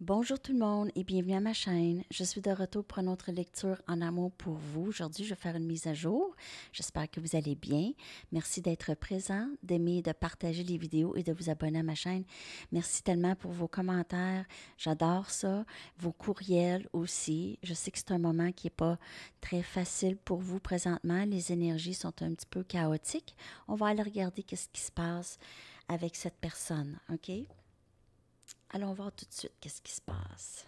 Bonjour tout le monde et bienvenue à ma chaîne. Je suis de retour pour une autre lecture en amour pour vous. Aujourd'hui, je vais faire une mise à jour. J'espère que vous allez bien. Merci d'être présent, d'aimer, de partager les vidéos et de vous abonner à ma chaîne. Merci tellement pour vos commentaires. J'adore ça. Vos courriels aussi. Je sais que c'est un moment qui n'est pas très facile pour vous présentement. Les énergies sont un petit peu chaotiques. On va aller regarder qu'est-ce qui se passe avec cette personne. OK? Allons voir tout de suite qu'est-ce qui se passe.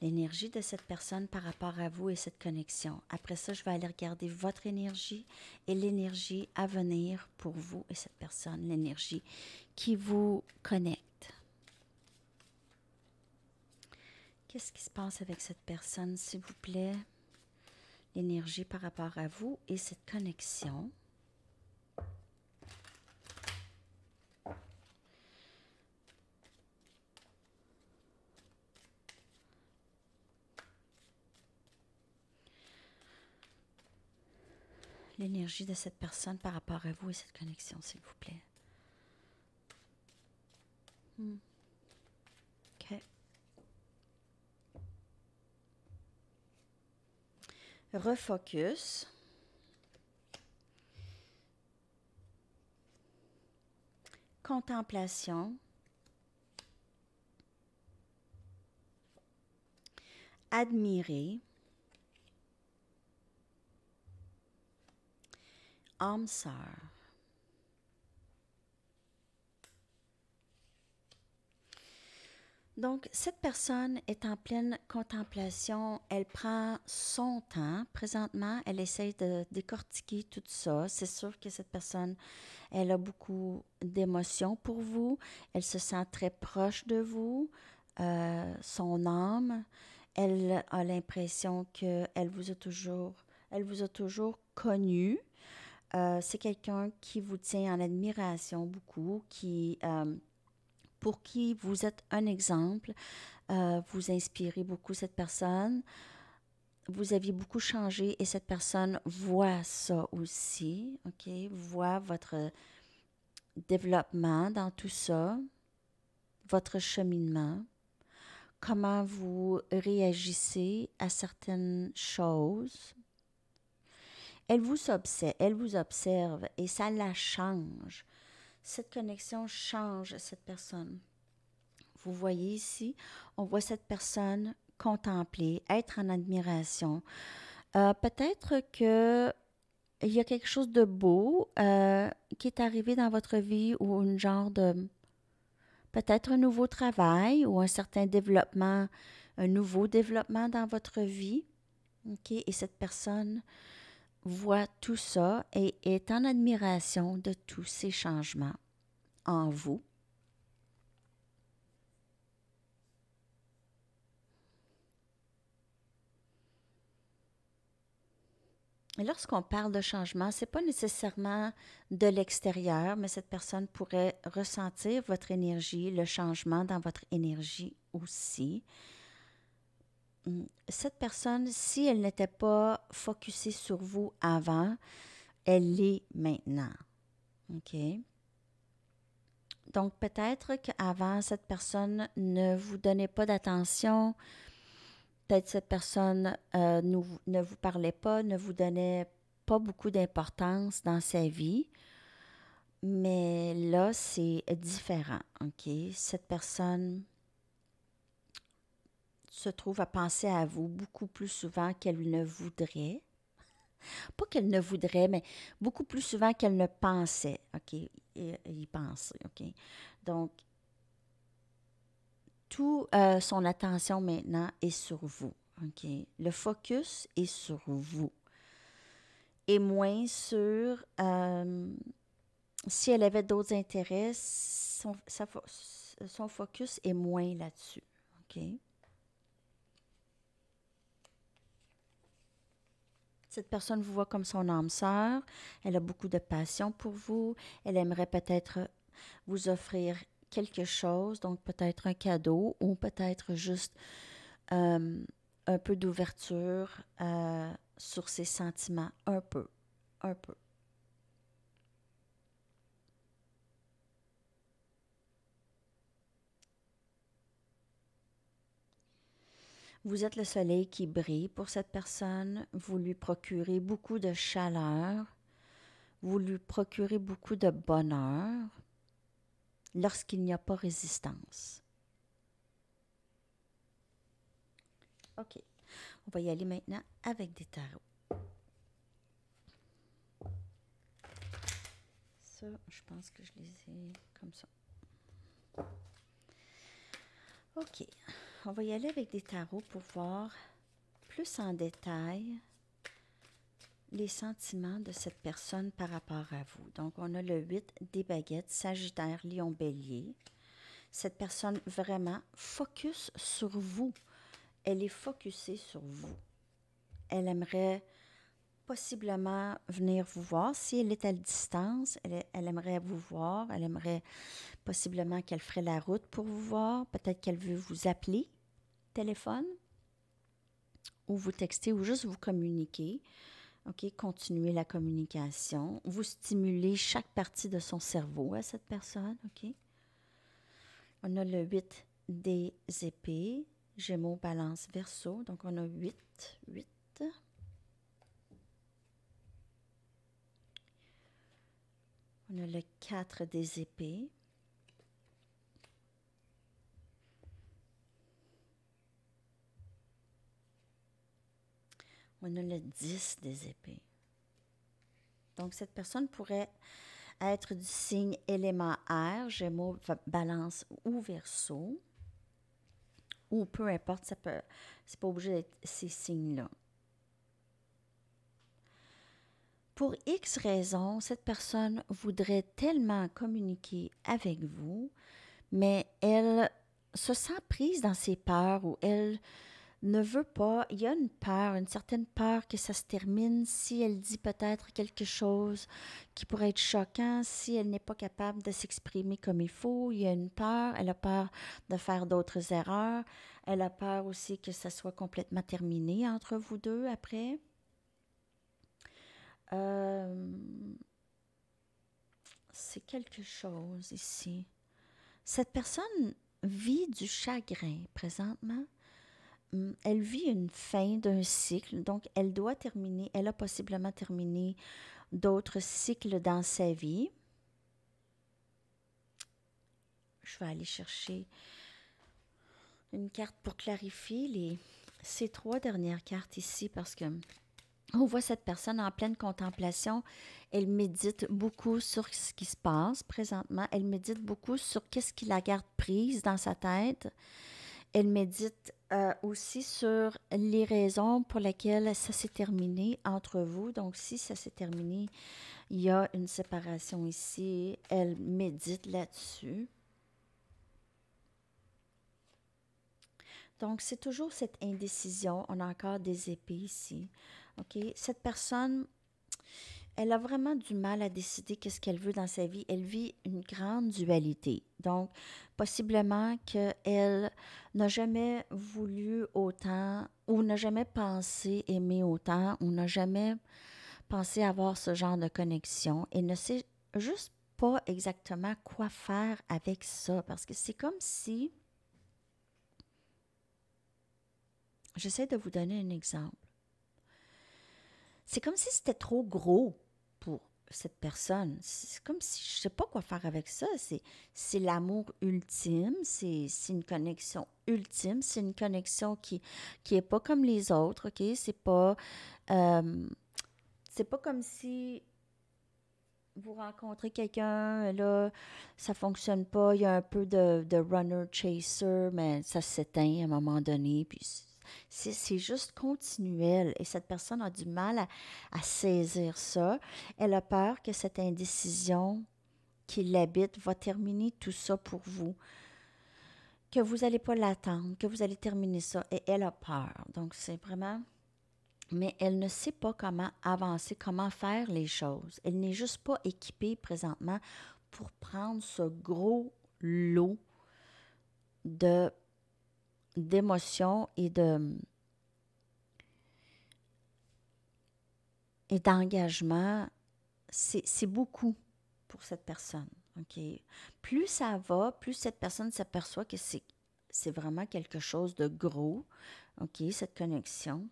L'énergie de cette personne par rapport à vous et cette connexion. Après ça, je vais aller regarder votre énergie et l'énergie à venir pour vous et cette personne, l'énergie qui vous connecte. Qu'est-ce qui se passe avec cette personne, s'il vous plaît? L'énergie par rapport à vous et cette connexion. l'énergie de cette personne par rapport à vous et cette connexion, s'il vous plaît. Hmm. Refocus. Contemplation. Admirer. âme Donc, cette personne est en pleine contemplation. Elle prend son temps. Présentement, elle essaye de décortiquer tout ça. C'est sûr que cette personne, elle a beaucoup d'émotions pour vous. Elle se sent très proche de vous, euh, son âme. Elle a l'impression qu'elle vous a toujours, elle vous a toujours connu. Euh, c'est quelqu'un qui vous tient en admiration beaucoup, qui, euh, pour qui vous êtes un exemple, euh, vous inspirez beaucoup cette personne. Vous aviez beaucoup changé et cette personne voit ça aussi, OK? Voit votre développement dans tout ça, votre cheminement, comment vous réagissez à certaines choses, elle vous observe, elle vous observe et ça la change. Cette connexion change cette personne. Vous voyez ici, on voit cette personne contempler, être en admiration. Euh, peut-être que il y a quelque chose de beau euh, qui est arrivé dans votre vie ou une genre de peut-être un nouveau travail ou un certain développement, un nouveau développement dans votre vie. Ok, Et cette personne voit tout ça et est en admiration de tous ces changements en vous. Lorsqu'on parle de changement, ce n'est pas nécessairement de l'extérieur, mais cette personne pourrait ressentir votre énergie, le changement dans votre énergie aussi. Hum, cette personne, si elle n'était pas focusée sur vous avant, elle l'est maintenant. OK? Donc, peut-être qu'avant, cette personne ne vous donnait pas d'attention. Peut-être cette personne euh, ne vous parlait pas, ne vous donnait pas beaucoup d'importance dans sa vie. Mais là, c'est différent, OK? Cette personne se trouve à penser à vous beaucoup plus souvent qu'elle ne voudrait. Pas qu'elle ne voudrait, mais beaucoup plus souvent qu'elle ne pensait. OK? il y OK? Donc, tout euh, son attention maintenant est sur vous. OK? Le focus est sur vous. Et moins sur. Euh, si elle avait d'autres intérêts, son, son focus est moins là-dessus. OK? Cette personne vous voit comme son âme sœur. Elle a beaucoup de passion pour vous. Elle aimerait peut-être vous offrir quelque chose, donc peut-être un cadeau ou peut-être juste euh, un peu d'ouverture euh, sur ses sentiments, un peu, un peu. Vous êtes le soleil qui brille pour cette personne. Vous lui procurez beaucoup de chaleur. Vous lui procurez beaucoup de bonheur lorsqu'il n'y a pas résistance. OK. On va y aller maintenant avec des tarots. Ça, je pense que je les ai comme ça. OK on va y aller avec des tarots pour voir plus en détail les sentiments de cette personne par rapport à vous. Donc, on a le 8 des baguettes, Sagittaire, Lion, Bélier. Cette personne vraiment focus sur vous. Elle est focusée sur vous. Elle aimerait possiblement venir vous voir. Si elle est à distance, elle, aimerait vous voir, elle aimerait possiblement qu'elle ferait la route pour vous voir, peut-être qu'elle veut vous appeler, téléphone, ou vous texter, ou juste vous communiquer. OK, continuer la communication, vous stimuler chaque partie de son cerveau à cette personne, OK? On a le 8 des épées, Gémeaux, Balance, verso. donc on a 8, 8, On a le 4 des épées. On a le 10 des épées. Donc, cette personne pourrait être du signe élément air, gémeaux, balance ou verso, ou peu importe, ça peut, c'est pas obligé d'être ces signes-là. Pour X raisons, cette personne voudrait tellement communiquer avec vous, mais elle se sent prise dans ses peurs ou elle ne veut pas, il y a une peur, une certaine peur que ça se termine si elle dit peut-être quelque chose qui pourrait être choquant, si elle n'est pas capable de s'exprimer comme il faut. Il y a une peur, elle a peur de faire d'autres erreurs, elle a peur aussi que ça soit complètement terminé entre vous deux après. Euh, c'est quelque chose ici. Cette personne vit du chagrin présentement. Hum, elle vit une fin d'un cycle, donc elle doit terminer, elle a possiblement terminé d'autres cycles dans sa vie. Je vais aller chercher une carte pour clarifier ces trois dernières cartes ici parce que on voit cette personne en pleine contemplation. Elle médite beaucoup sur ce qui se passe présentement. Elle médite beaucoup sur qu'est-ce qui la garde prise dans sa tête. Elle médite euh, aussi sur les raisons pour lesquelles ça s'est terminé entre vous. Donc, si ça s'est terminé, il y a une séparation ici. Elle médite là-dessus. Donc, c'est toujours cette indécision. On a encore des épées ici. OK? Cette personne, elle a vraiment du mal à décider qu'est-ce qu'elle veut dans sa vie. Elle vit une grande dualité. Donc, possiblement qu'elle n'a jamais voulu autant ou n'a jamais pensé aimer autant ou n'a jamais pensé avoir ce genre de connexion et ne sait juste pas exactement quoi faire avec ça parce que c'est comme si... J'essaie de vous donner un exemple c'est comme si c'était trop gros pour cette personne. C'est comme si je ne sais pas quoi faire avec ça. C'est l'amour ultime, c'est une connexion ultime, c'est une connexion qui n'est pas comme les autres, OK? C'est pas... Euh, c'est pas comme si vous rencontrez quelqu'un, là, ça fonctionne pas, il y a un peu de, de runner-chaser, mais ça s'éteint à un moment donné, puis c'est juste continuel. Et cette personne a du mal à, saisir ça. Elle a peur que cette indécision qui l'habite va terminer tout ça pour vous. Que vous n'allez pas l'attendre, que vous allez terminer ça. Et elle a peur. Donc, c'est vraiment mais elle ne sait pas comment avancer, comment faire les choses. Elle n'est juste pas équipée présentement pour prendre ce gros lot de d'émotion et de et d'engagement, c'est beaucoup pour cette personne. OK? Plus ça va, plus cette personne s'aperçoit que c'est vraiment quelque chose de gros, OK, cette connexion.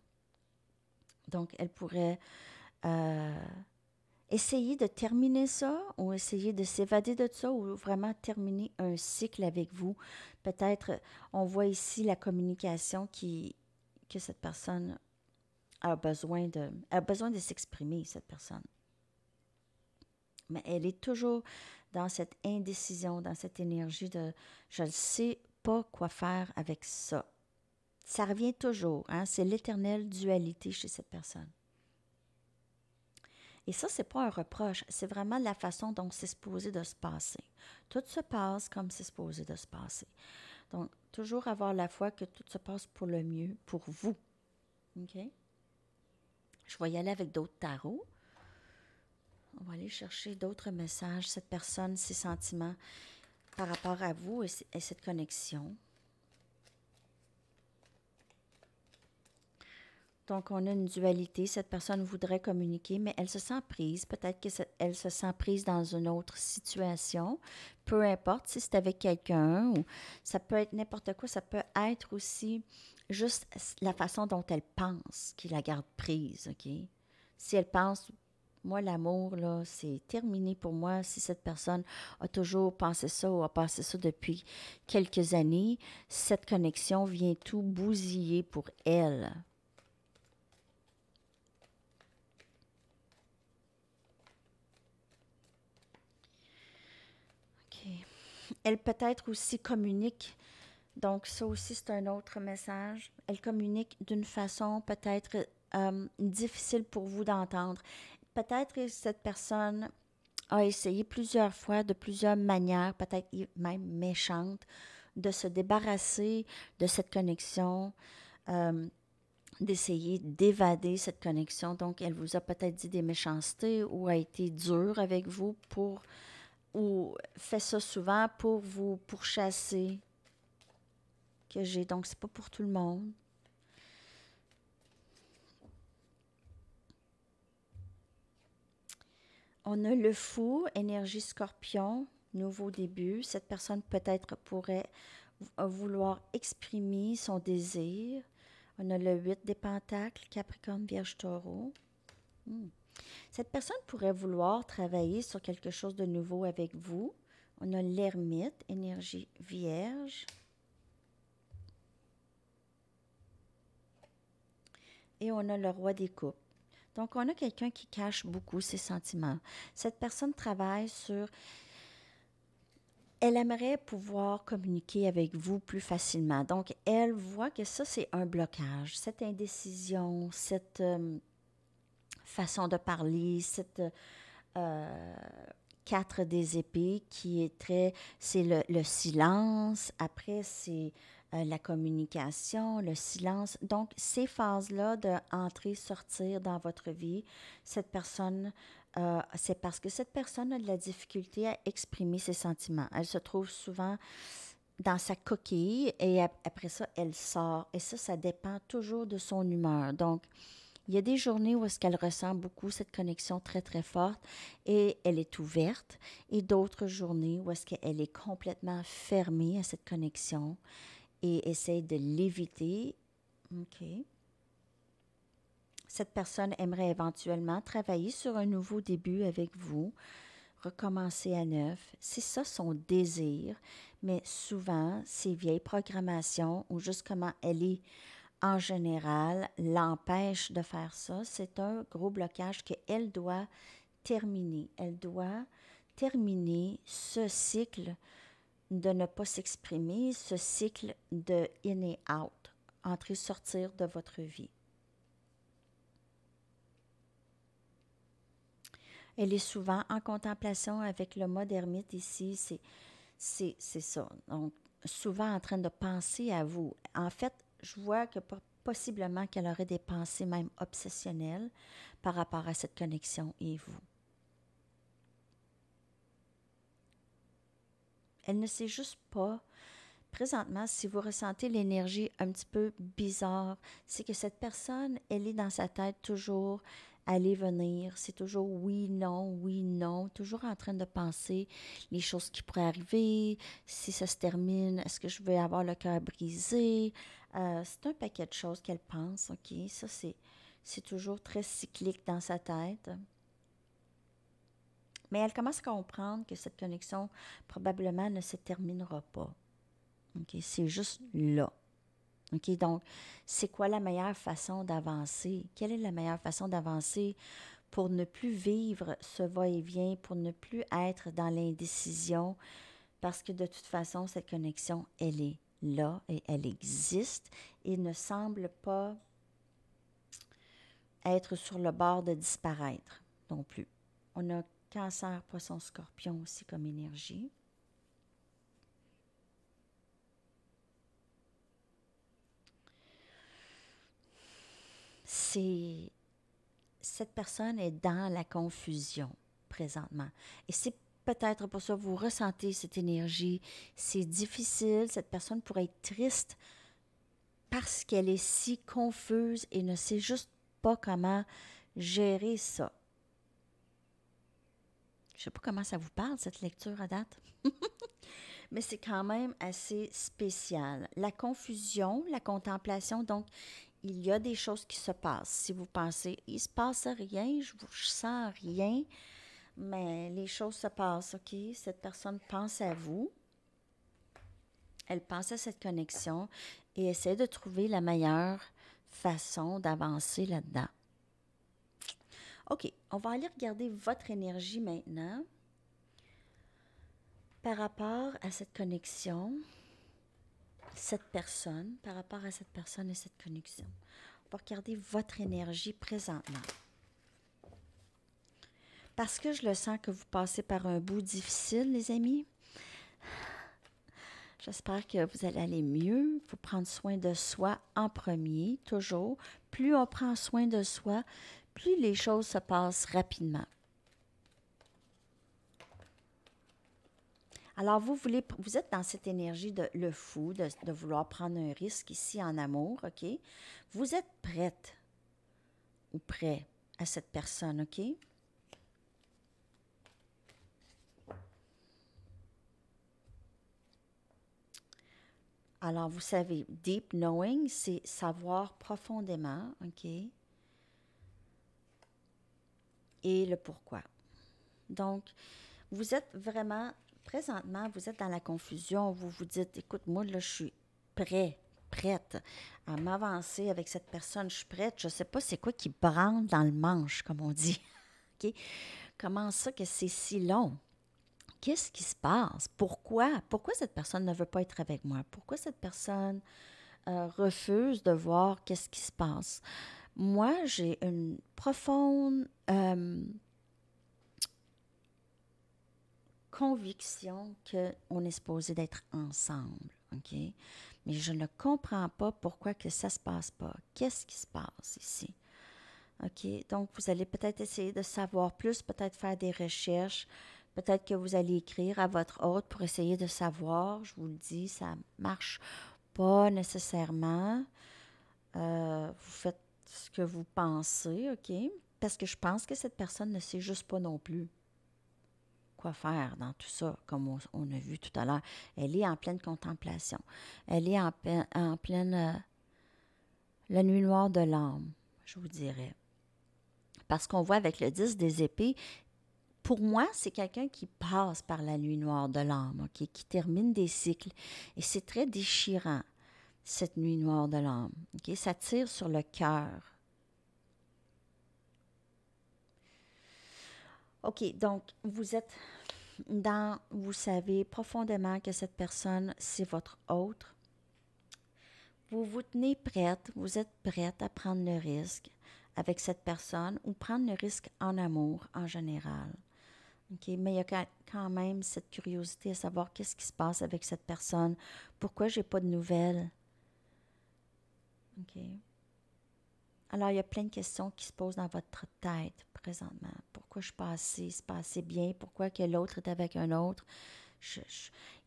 Donc, elle pourrait euh, Essayez de terminer ça ou essayer de s'évader de ça ou vraiment terminer un cycle avec vous. Peut-être, euh, on voit ici la communication qui, que cette personne a besoin de, a besoin de s'exprimer, cette personne. Mais elle est toujours dans cette indécision, dans cette énergie de je ne sais pas quoi faire avec ça. Ça revient toujours, hein, c'est l'éternelle dualité chez cette personne. Et ça, ce n'est pas un reproche, c'est vraiment la façon dont c'est supposé de se passer. Tout se passe comme c'est supposé de se passer. Donc, toujours avoir la foi que tout se passe pour le mieux, pour vous. OK? Je vais y aller avec d'autres tarots. On va aller chercher d'autres messages, cette personne, ses sentiments par rapport à vous et cette connexion. Donc, on a une dualité. Cette personne voudrait communiquer, mais elle se sent prise. Peut-être qu'elle se sent prise dans une autre situation. Peu importe si c'est avec quelqu'un ça peut être n'importe quoi. Ça peut être aussi juste la façon dont elle pense qui la garde prise, OK? Si elle pense, moi, l'amour, là, c'est terminé pour moi. Si cette personne a toujours pensé ça ou a pensé ça depuis quelques années, cette connexion vient tout bousiller pour elle. Elle peut-être aussi communique. Donc ça aussi, c'est un autre message. Elle communique d'une façon peut-être euh, difficile pour vous d'entendre. Peut-être cette personne a essayé plusieurs fois, de plusieurs manières, peut-être même méchante, de se débarrasser de cette connexion, euh, d'essayer d'évader cette connexion. Donc, elle vous a peut-être dit des méchancetés ou a été dure avec vous pour ou fait ça souvent pour vous pourchasser que j'ai. Donc, c'est pas pour tout le monde. On a le fou, énergie scorpion, nouveau début. Cette personne peut-être pourrait vouloir exprimer son désir. On a le 8 des pentacles, Capricorne, Vierge, Taureau. Hmm. Cette personne pourrait vouloir travailler sur quelque chose de nouveau avec vous. On a l'ermite, énergie vierge. Et on a le roi des coupes. Donc, on a quelqu'un qui cache beaucoup ses sentiments. Cette personne travaille sur... Elle aimerait pouvoir communiquer avec vous plus facilement. Donc, elle voit que ça, c'est un blocage, cette indécision, cette... Euh, façon de parler, cette euh, quatre des épées qui est très, c'est le, silence, après c'est euh, la communication, le silence. Donc ces phases-là de entrer, sortir dans votre vie, cette personne euh, c'est parce que cette personne a de la difficulté à exprimer ses sentiments. Elle se trouve souvent dans sa coquille et après ça, elle sort. Et ça, ça dépend toujours de son humeur. Donc, il y a des journées où est-ce qu'elle ressent beaucoup cette connexion très, très forte et elle est ouverte. Et d'autres journées où est-ce qu'elle est complètement fermée à cette connexion et essaie de l'éviter. OK. Cette personne aimerait éventuellement travailler sur un nouveau début avec vous, recommencer à neuf. C'est ça son désir, mais souvent, ces vieilles programmations ou juste comment elle est en général, l'empêche de faire ça. C'est un gros blocage qu'elle doit terminer. Elle doit terminer ce cycle de ne pas s'exprimer, ce cycle de in et out, entrer, sortir de votre vie. Elle est souvent en contemplation avec le mode ermite ici, c'est ça. Donc, souvent en train de penser à vous. En fait, je vois que possiblement qu'elle aurait des pensées même obsessionnelles par rapport à cette connexion et vous. Elle ne sait juste pas présentement, si vous ressentez l'énergie un petit peu bizarre, c'est que cette personne, elle est dans sa tête toujours aller venir, c'est toujours oui, non, oui, non, toujours en train de penser les choses qui pourraient arriver, si ça se termine, est-ce que je vais avoir le cœur brisé, euh, c'est un paquet de choses qu'elle pense, OK? Ça, c'est toujours très cyclique dans sa tête. Mais elle commence à comprendre que cette connexion probablement ne se terminera pas. OK? C'est juste là. OK? Donc, c'est quoi la meilleure façon d'avancer? Quelle est la meilleure façon d'avancer pour ne plus vivre ce va-et-vient, pour ne plus être dans l'indécision? Parce que de toute façon, cette connexion, elle est là et elle existe et ne semble pas être sur le bord de disparaître non plus. On a cancer, poisson, scorpion aussi comme énergie. cette personne est dans la confusion présentement. Et c'est peut-être pour ça, vous ressentez cette énergie. C'est difficile, cette personne pourrait être triste parce qu'elle est si confuse et ne sait juste pas comment gérer ça. Je ne sais pas comment ça vous parle, cette lecture à date, mais c'est quand même assez spécial. La confusion, la contemplation, donc il y a des choses qui se passent. Si vous pensez, il ne se passe rien, je ne sens rien, mais les choses se passent, OK? Cette personne pense à vous. Elle pense à cette connexion et essaie de trouver la meilleure façon d'avancer là-dedans. OK, on va aller regarder votre énergie maintenant par rapport à cette connexion, cette personne, par rapport à cette personne et cette connexion. On va regarder votre énergie présentement parce que je le sens que vous passez par un bout difficile, les amis. J'espère que vous allez aller mieux. Il faut prendre soin de soi en premier, toujours. Plus on prend soin de soi, plus les choses se passent rapidement. Alors, vous voulez, vous êtes dans cette énergie de le fou, de, de vouloir prendre un risque ici en amour, OK? Vous êtes prête ou prêt à cette personne, OK? Alors, vous savez, deep knowing, c'est savoir profondément, OK? Et le pourquoi. Donc, vous êtes vraiment, présentement, vous êtes dans la confusion. Vous vous dites, écoute, moi, là, je suis prêt, prête à m'avancer avec cette personne. Je suis prête. Je ne sais pas c'est quoi qui branle dans le manche, comme on dit. OK? Comment ça que c'est si long? qu'est-ce qui se passe? Pourquoi? Pourquoi cette personne ne veut pas être avec moi? Pourquoi cette personne euh, refuse de voir qu'est-ce qui se passe? Moi, j'ai une profonde conviction qu'on est supposé d'être ensemble, OK? Mais je ne comprends pas pourquoi que ça ne se passe pas. Qu'est-ce qui se passe ici? OK? Donc, vous allez peut-être essayer de savoir plus, peut-être faire des recherches, Peut-être que vous allez écrire à votre hôte pour essayer de savoir. Je vous le dis, ça marche pas nécessairement. Euh, vous faites ce que vous pensez, OK? Parce que je pense que cette personne ne sait juste pas non plus quoi faire dans tout ça, comme on, a vu tout à l'heure. Elle est en pleine contemplation. Elle est en, pleine, euh, la nuit noire de l'âme, je vous dirais. Parce qu'on voit avec le 10 des épées, pour moi, c'est quelqu'un qui passe par la nuit noire de l'âme, qui termine des cycles. Et c'est très déchirant, cette nuit noire de l'âme. Ça tire sur le cœur. OK, donc vous êtes dans, vous savez profondément que cette personne, c'est votre autre. Vous vous tenez prête, vous êtes prête à prendre le risque avec cette personne ou prendre le risque en amour en général mais il y a quand même cette curiosité à savoir qu'est-ce qui se passe avec cette personne, pourquoi j'ai pas de nouvelles. Alors, il y a plein de questions qui se posent dans votre tête présentement. Pourquoi je suis pas assez, se bien, pourquoi que l'autre est avec un autre.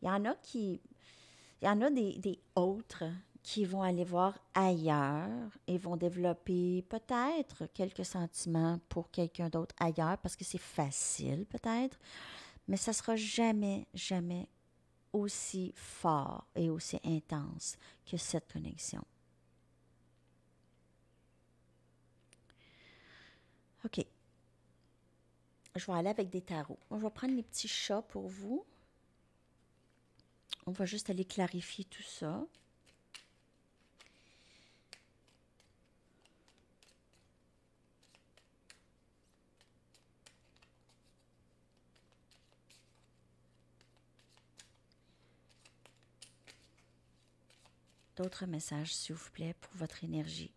Il y en a qui. Il y en a des, des autres qui vont aller voir ailleurs et vont développer peut-être quelques sentiments pour quelqu'un d'autre ailleurs parce que c'est facile peut-être, mais ça sera jamais, jamais aussi fort et aussi intense que cette connexion. OK. Je vais aller avec des tarots. Je vais prendre les petits chats pour vous. On va juste aller clarifier tout ça. d'autres messages, s'il vous plaît, pour votre énergie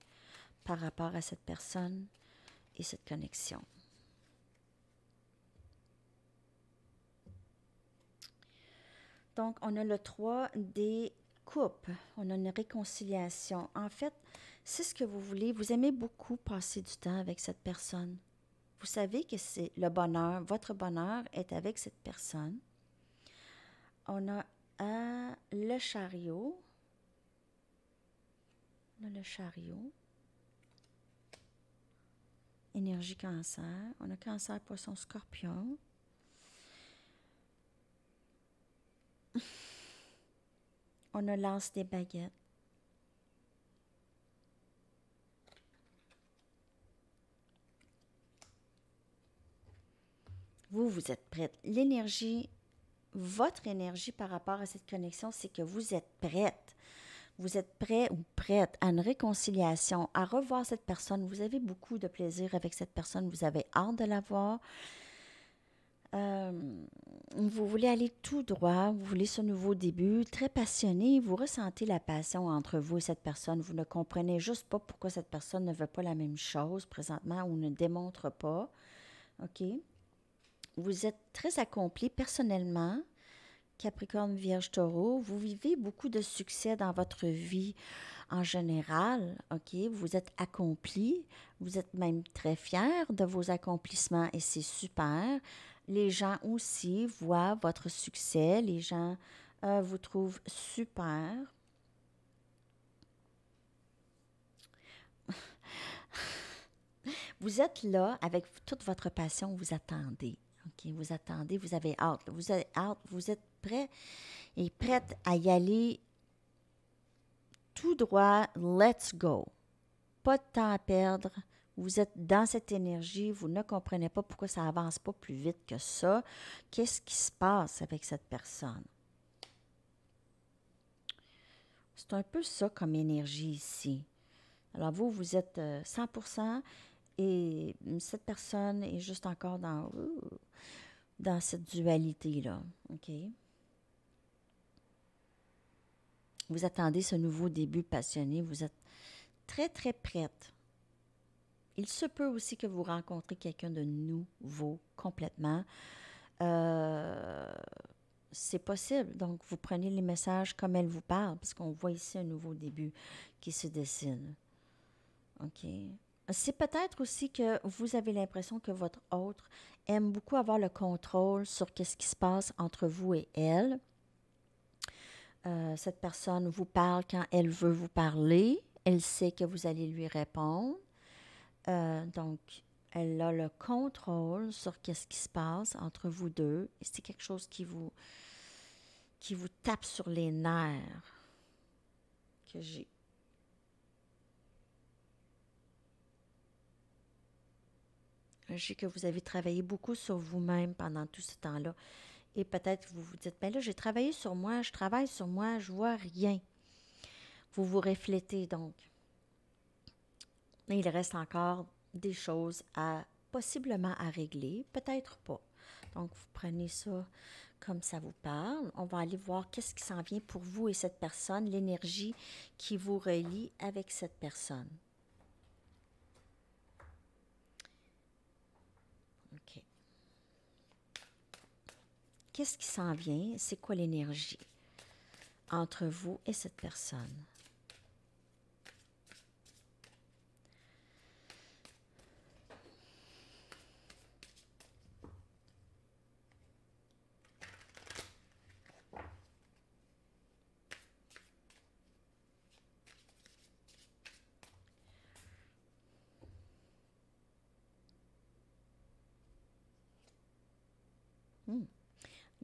par rapport à cette personne et cette connexion. Donc, on a le 3 des coupes. On a une réconciliation. En fait, c'est ce que vous voulez. Vous aimez beaucoup passer du temps avec cette personne. Vous savez que c'est le bonheur, votre bonheur est avec cette personne. On a un, euh, le chariot, a le chariot. Énergie cancer. On a cancer, poisson, scorpion. On a lance des baguettes. Vous, vous êtes prête. L'énergie, votre énergie par rapport à cette connexion, c'est que vous êtes prête vous êtes prêt ou prête à une réconciliation, à revoir cette personne, vous avez beaucoup de plaisir avec cette personne, vous avez hâte de la voir, euh, vous voulez aller tout droit, vous voulez ce nouveau début, très passionné, vous ressentez la passion entre vous et cette personne, vous ne comprenez juste pas pourquoi cette personne ne veut pas la même chose présentement ou ne démontre pas. OK? Vous êtes très accompli personnellement, Capricorne, Vierge, Taureau, vous vivez beaucoup de succès dans votre vie en général, OK? Vous êtes accompli, vous êtes même très fier de vos accomplissements et c'est super. Les gens aussi voient votre succès, les gens euh, vous trouvent super. vous êtes là avec toute votre passion, vous attendez. OK, vous attendez, vous avez hâte, vous avez hâte, vous êtes prêt et prête à y aller tout droit, let's go. Pas de temps à perdre. Vous êtes dans cette énergie, vous ne comprenez pas pourquoi ça avance pas plus vite que ça. Qu'est-ce qui se passe avec cette personne? C'est un peu ça comme énergie ici. Alors vous, vous êtes 100% euh, et cette personne est juste encore dans, dans cette dualité-là. OK? Vous attendez ce nouveau début passionné. Vous êtes très, très prête. Il se peut aussi que vous rencontrez quelqu'un de nouveau complètement. Euh, c'est possible. Donc, vous prenez les messages comme elle vous parle, parce qu'on voit ici un nouveau début qui se dessine. OK. C'est peut-être aussi que vous avez l'impression que votre autre aime beaucoup avoir le contrôle sur ce qui se passe entre vous et elle. Euh, cette personne vous parle quand elle veut vous parler. Elle sait que vous allez lui répondre. Euh, donc, elle a le contrôle sur qu'est-ce qui se passe entre vous deux. C'est quelque chose qui vous, qui vous tape sur les nerfs que j'ai. Je que vous avez travaillé beaucoup sur vous-même pendant tout ce temps-là. Et peut-être vous vous dites, ben là, j'ai travaillé sur moi, je travaille sur moi, je vois rien. Vous vous reflétez donc. Mais il reste encore des choses à possiblement à régler, peut-être pas. Donc, vous prenez ça comme ça vous parle. On va aller voir qu'est-ce qui s'en vient pour vous et cette personne, l'énergie qui vous relie avec cette personne. Qu'est-ce qui s'en vient? C'est quoi l'énergie entre vous et cette personne?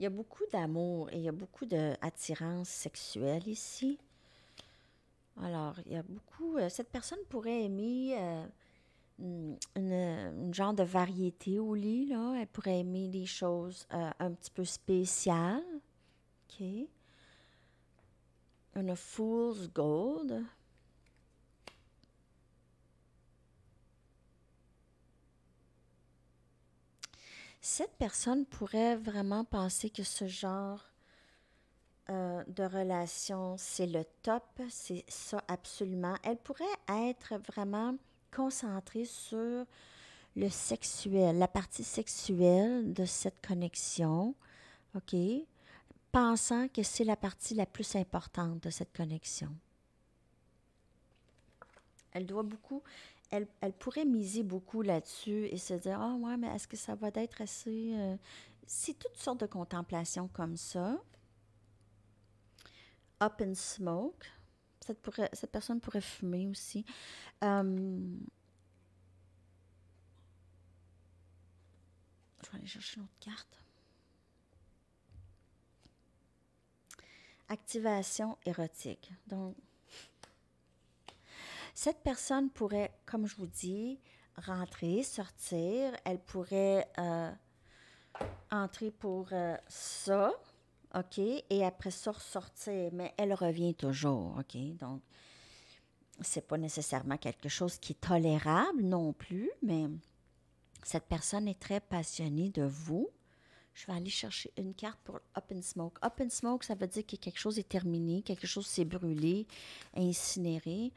Il y a beaucoup d'amour et il y a beaucoup d'attirance sexuelle ici. Alors, il y a beaucoup. Euh, cette personne pourrait aimer euh, hmm, un une, genre de variété au lit, là. Elle pourrait aimer des choses euh, un petit peu spéciales. OK. Une « a fool's gold. cette personne pourrait vraiment penser que ce genre euh, de relation, c'est le top, c'est ça absolument. Elle pourrait être vraiment concentrée sur le sexuel, la partie sexuelle de cette connexion, OK? Pensant que c'est la partie la plus importante de cette connexion. Elle doit beaucoup elle, pourrait miser beaucoup là-dessus et se dire Ah, ouais, mais est-ce que ça va être assez. Euh, c'est toutes sortes de contemplations comme ça. Up in smoke. Cette, personne pourrait fumer aussi. Euh, je vais aller chercher une autre carte. Activation érotique. Donc, cette personne pourrait, comme je vous dis, rentrer, sortir. Elle pourrait euh, entrer pour euh, ça, OK, et après ça, ressortir. Mais elle revient toujours, OK? Donc, c'est pas nécessairement quelque chose qui est tolérable non plus, mais cette personne est très passionnée de vous. Je vais aller chercher une carte pour Up Smoke. Up Smoke, ça veut dire que quelque chose est terminé, quelque chose s'est brûlé, incinéré.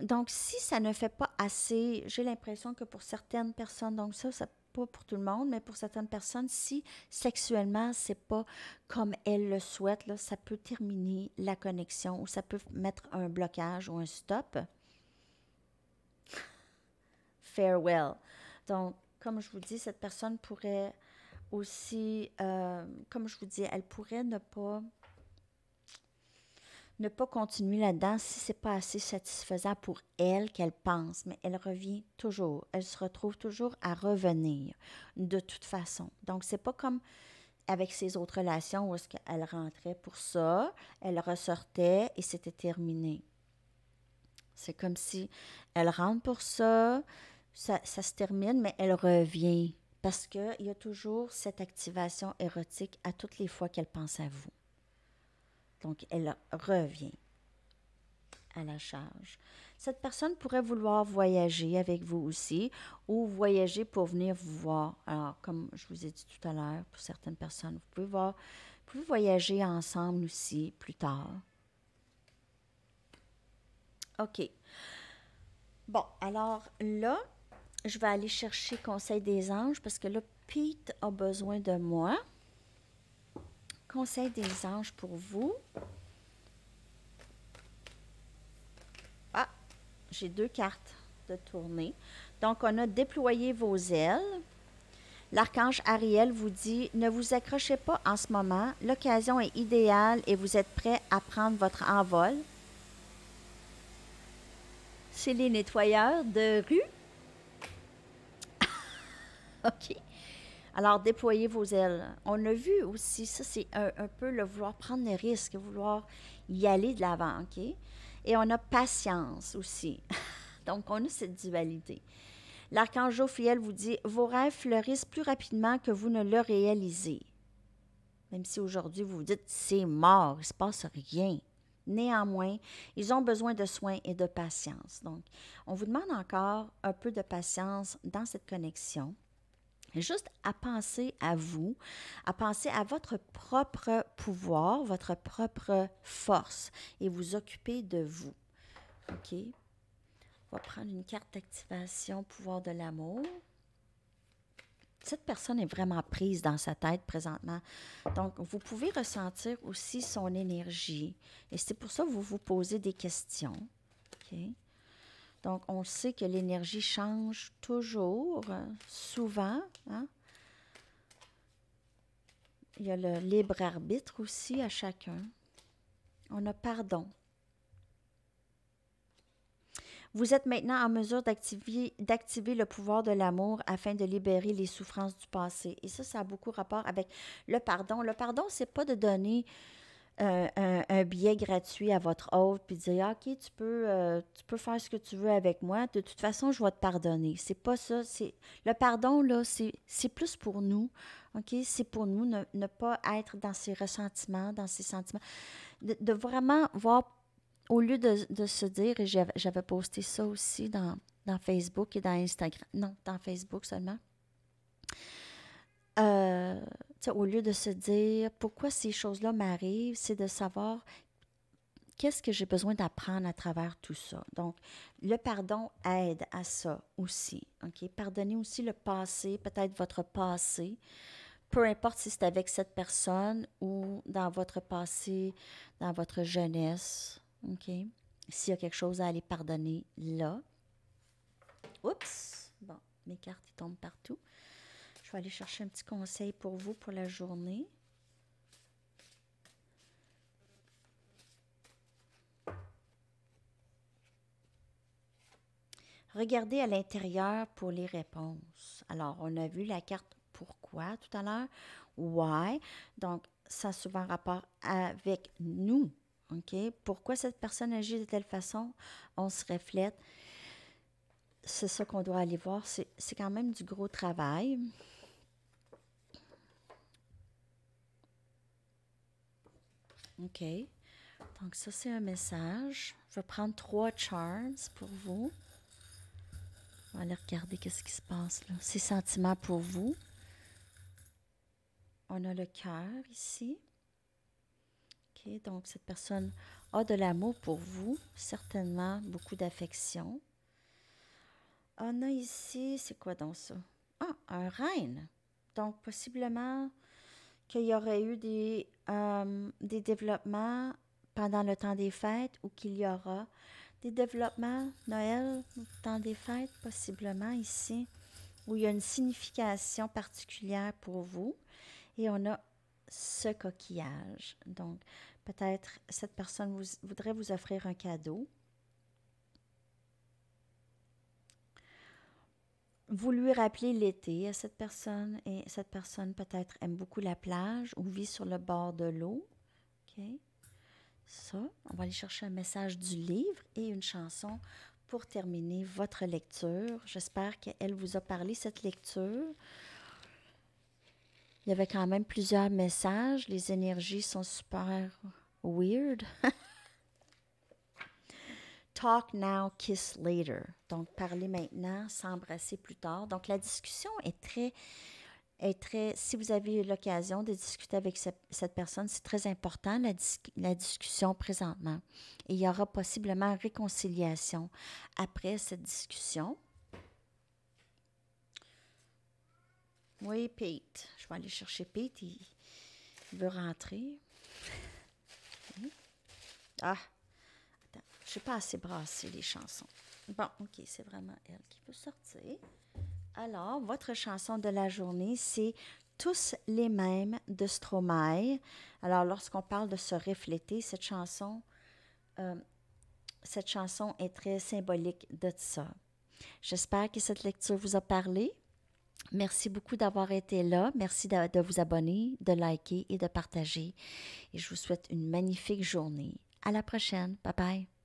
Donc, si ça ne fait pas assez, j'ai l'impression que pour certaines personnes, donc ça, ça pas pour tout le monde, mais pour certaines personnes, si sexuellement, c'est pas comme elles le souhaitent, ça peut terminer la connexion ou ça peut mettre un blocage ou un stop. Farewell. Donc, comme je vous dis, cette personne pourrait aussi, euh, comme je vous dis, elle pourrait ne pas ne pas continuer là-dedans si c'est pas assez satisfaisant pour elle qu'elle pense, mais elle revient toujours, elle se retrouve toujours à revenir de toute façon. Donc c'est pas comme avec ses autres relations où est-ce qu'elle rentrait pour ça, elle ressortait et c'était terminé. C'est comme si elle rentre pour ça, ça se termine, mais elle revient parce qu'il y a toujours cette activation érotique à toutes les fois qu'elle pense à vous. Donc, elle revient à la charge. Cette personne pourrait vouloir voyager avec vous aussi ou voyager pour venir vous voir. Alors, comme je vous ai dit tout à l'heure, pour certaines personnes, vous pouvez, voir, voyager ensemble aussi plus tard. OK. Bon, alors là, je vais aller chercher conseil des anges parce que là, Pete a besoin de moi. Conseil des anges pour vous. Ah, j'ai deux cartes de tournée. Donc, on a déployé vos ailes. L'archange Ariel vous dit Ne vous accrochez pas en ce moment, l'occasion est idéale et vous êtes prêt à prendre votre envol. C'est les nettoyeurs de rue. OK. Alors, déployez vos ailes. On a vu aussi, ça, c'est un, peu le vouloir prendre des risques, vouloir y aller de l'avant, OK? Et on a patience aussi. Donc, on a cette dualité. L'archange Jophiel vous dit Vos rêves fleurissent plus rapidement que vous ne le réalisez. Même si aujourd'hui vous vous dites C'est mort, il ne se passe rien. Néanmoins, ils ont besoin de soins et de patience. Donc, on vous demande encore un peu de patience dans cette connexion. Juste à penser à vous, à penser à votre propre pouvoir, votre propre force et vous occuper de vous. OK? On va prendre une carte d'activation, pouvoir de l'amour. Cette personne est vraiment prise dans sa tête présentement. Donc, vous pouvez ressentir aussi son énergie. Et c'est pour ça que vous vous posez des questions. OK? Donc, on sait que l'énergie change toujours, souvent. Hein. Il y a le libre arbitre aussi à chacun. On a pardon. Vous êtes maintenant en mesure d'activer, le pouvoir de l'amour afin de libérer les souffrances du passé. Et ça, ça a beaucoup rapport avec le pardon. Le pardon, c'est pas de donner un, billet gratuit à votre hôte puis dire OK, tu peux, euh, tu peux faire ce que tu veux avec moi. De toute façon, je vais te pardonner. C'est pas ça. C'est le pardon là, c'est plus pour nous. OK, c'est pour nous ne, ne, pas être dans ces ressentiments, dans ces sentiments, de, vraiment voir au lieu de, de se dire et j'avais posté ça aussi dans dans Facebook et dans Instagram. Non, dans Facebook seulement. Euh, au lieu de se dire pourquoi ces choses-là m'arrivent, c'est de savoir qu'est-ce que j'ai besoin d'apprendre à travers tout ça. Donc, le pardon aide à ça aussi. OK? Pardonnez aussi le passé, peut-être votre passé. Peu importe si c'est avec cette personne ou dans votre passé, dans votre jeunesse. OK? S'il y a quelque chose à aller pardonner là. Oups! Bon, mes cartes, tombent partout. Je vais aller chercher un petit conseil pour vous pour la journée. Regardez à l'intérieur pour les réponses. Alors, on a vu la carte pourquoi tout à l'heure. Why. Donc, ça a souvent rapport avec nous. OK? Pourquoi cette personne agit de telle façon? On se reflète. C'est ça qu'on doit aller voir. C'est quand même du gros travail. OK. Donc, ça, c'est un message. Je vais prendre trois charms pour vous. On va aller regarder qu'est-ce qui se passe là. Ces sentiments pour vous. On a le cœur ici. OK, donc cette personne a de l'amour pour vous, certainement beaucoup d'affection. On a ici, c'est quoi donc ça? Ah, un reine. Donc, possiblement, qu'il y aurait eu des, euh, des développements pendant le temps des fêtes ou qu'il y aura des développements Noël, temps des fêtes possiblement ici, où il y a une signification particulière pour vous. Et on a ce coquillage. Donc, peut-être cette personne voudrait vous offrir un cadeau vous lui rappelez l'été à cette personne et cette personne peut-être aime beaucoup la plage ou vit sur le bord de l'eau. OK? Ça, on va aller chercher un message du livre et une chanson pour terminer votre lecture. J'espère qu'elle vous a parlé cette lecture. Il y avait quand même plusieurs messages. Les énergies sont super weird. Talk now, kiss later. Donc, parler maintenant, s'embrasser plus tard. Donc, la discussion est très, est très si vous avez l'occasion de discuter avec cette personne, c'est très important, la, la, discussion présentement. Et il y aura possiblement réconciliation après cette discussion. Oui, Pete. Je vais aller chercher Pete. il veut rentrer. Ah! Je sais pas assez brassé les chansons. Bon, OK, c'est vraiment elle qui peut sortir. Alors, votre chanson de la journée, c'est Tous les mêmes de Stromae. Alors, lorsqu'on parle de se refléter, cette chanson, euh, cette chanson est très symbolique de ça. J'espère que cette lecture vous a parlé. Merci beaucoup d'avoir été là. Merci de, de vous abonner, de liker et de partager. Et je vous souhaite une magnifique journée. À la prochaine. Bye bye.